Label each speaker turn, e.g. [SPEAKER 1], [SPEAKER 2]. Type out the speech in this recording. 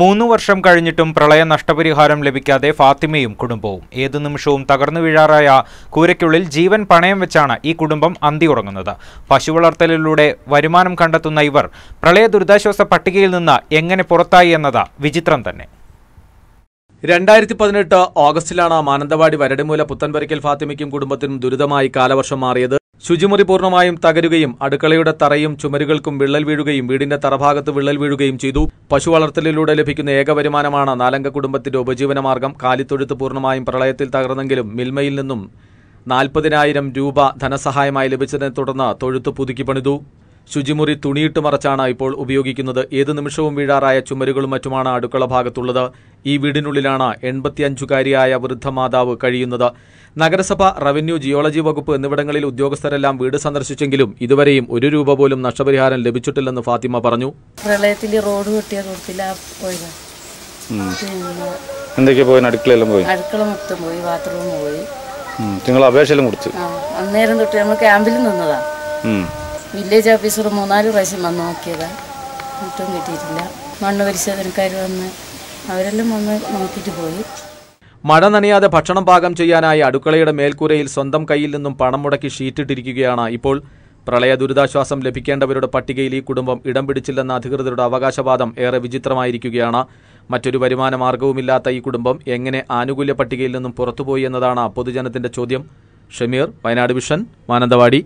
[SPEAKER 1] മൂന്നു വർഷം കഴിഞ്ഞിട്ടും പ്രളയ നഷ്ടപരിഹാരം ലഭിക്കാതെ ഫാത്തിമയും കുടുംബവും ഏതു നിമിഷവും തകർന്നു വീഴാറായ കൂരയ്ക്കുള്ളിൽ ജീവൻ പണയം വെച്ചാണ് ഈ കുടുംബം അന്തിയുറങ്ങുന്നത് പശു വളർത്തലിലൂടെ വരുമാനം കണ്ടെത്തുന്ന ഇവർ പ്രളയ ദുരിതാശ്വാസ പട്ടികയിൽ നിന്ന് എങ്ങനെ പുറത്തായി എന്നത് വിചിത്രം തന്നെ രണ്ടായിരത്തി പതിനെട്ട് ഓഗസ്റ്റിലാണ് മാനന്തവാടി വരടിമൂല
[SPEAKER 2] പുത്തൻപരക്കൽ ഫാത്തിമയ്ക്കും കുടുംബത്തിനും ദുരിതമായി കാലവർഷം മാറിയത് ശുചിമുറി പൂർണ്ണമായും തകരുകയും അടുക്കളയുടെ തറയും ചുമരുകൾക്കും വിള്ളൽ വീഴുകയും വീടിന്റെ തറഭാഗത്ത് വിള്ളൽ വീഴുകയും ചെയ്തു പശു വളർത്തലിലൂടെ ലഭിക്കുന്ന ഏക വരുമാനമാണ് നാലംഗ കുടുംബത്തിന്റെ ഉപജീവന മാർഗം കാലിത്തൊഴുത്ത് പൂർണ്ണമായും പ്രളയത്തിൽ തകർന്നെങ്കിലും മിൽമയിൽ നിന്നും നാൽപ്പതിനായിരം രൂപ ധനസഹായമായി ലഭിച്ചതിനെ തുടർന്ന് തൊഴുത്ത് പുതുക്കി പണിതു ശുചിമുറി തുണിയിട്ട് മറച്ചാണ് ഇപ്പോൾ ഉപയോഗിക്കുന്നത് ഏത് നിമിഷവും വീഴാറായ ചുമരുകളും മറ്റുമാണ് അടുക്കള ഭാഗത്തുള്ളത് ഈ വീടിനുള്ളിലാണ് എൺപത്തിയഞ്ചുകാരിയായ വൃദ്ധ മാതാവ് കഴിയുന്നത് നഗരസഭ റവന്യൂ ജിയോളജി വകുപ്പ് എന്നിവിടങ്ങളിൽ ഉദ്യോഗസ്ഥരെല്ലാം വീട് സന്ദർശിച്ചെങ്കിലും ഇതുവരെയും ഒരു രൂപ പോലും നഷ്ടപരിഹാരം ലഭിച്ചിട്ടില്ലെന്ന് ഫാത്തിമ പറഞ്ഞു
[SPEAKER 1] പ്രളയത്തിന്റെ റോഡ് കെട്ടിയ പോയി അടുക്കള പോയി ബാത്റൂം പോയി അന്നേരം തൊട്ട് നമ്മൾ ക്യാമ്പിൽ നിന്നതാണ് വില്ലേജ് ഓഫീസർ മൂന്നാല് പ്രാവശ്യം വന്ന് നോക്കിയതാണ് ഒട്ടും കിട്ടിയിട്ടില്ല മണ്ണ് പരിശോധനക്കാർ വന്ന് അവരെല്ലാം വന്ന് നോക്കിയിട്ട് പോയി
[SPEAKER 2] മഴ നനയാതെ ഭക്ഷണം പാകം ചെയ്യാനായി അടുക്കളയുടെ മേൽക്കൂരയിൽ സ്വന്തം കയ്യിൽ നിന്നും പണം മുടക്കി ഷീറ്റിട്ടിരിക്കുകയാണ് ഇപ്പോൾ പ്രളയ ദുരിതാശ്വാസം ലഭിക്കേണ്ടവരുടെ പട്ടികയിൽ ഈ കുടുംബം ഇടം പിടിച്ചില്ലെന്ന അധികൃതരുടെ അവകാശവാദം ഏറെ വിചിത്രമായിരിക്കുകയാണ് മറ്റൊരു വരുമാന മാർഗവുമില്ലാത്ത ഈ കുടുംബം എങ്ങനെ ആനുകൂല്യ പട്ടികയിൽ നിന്നും പുറത്തുപോയി എന്നതാണ് പൊതുജനത്തിന്റെ ചോദ്യം ഷമീർ വയനാട് വിഷൻ മാനന്തവാടി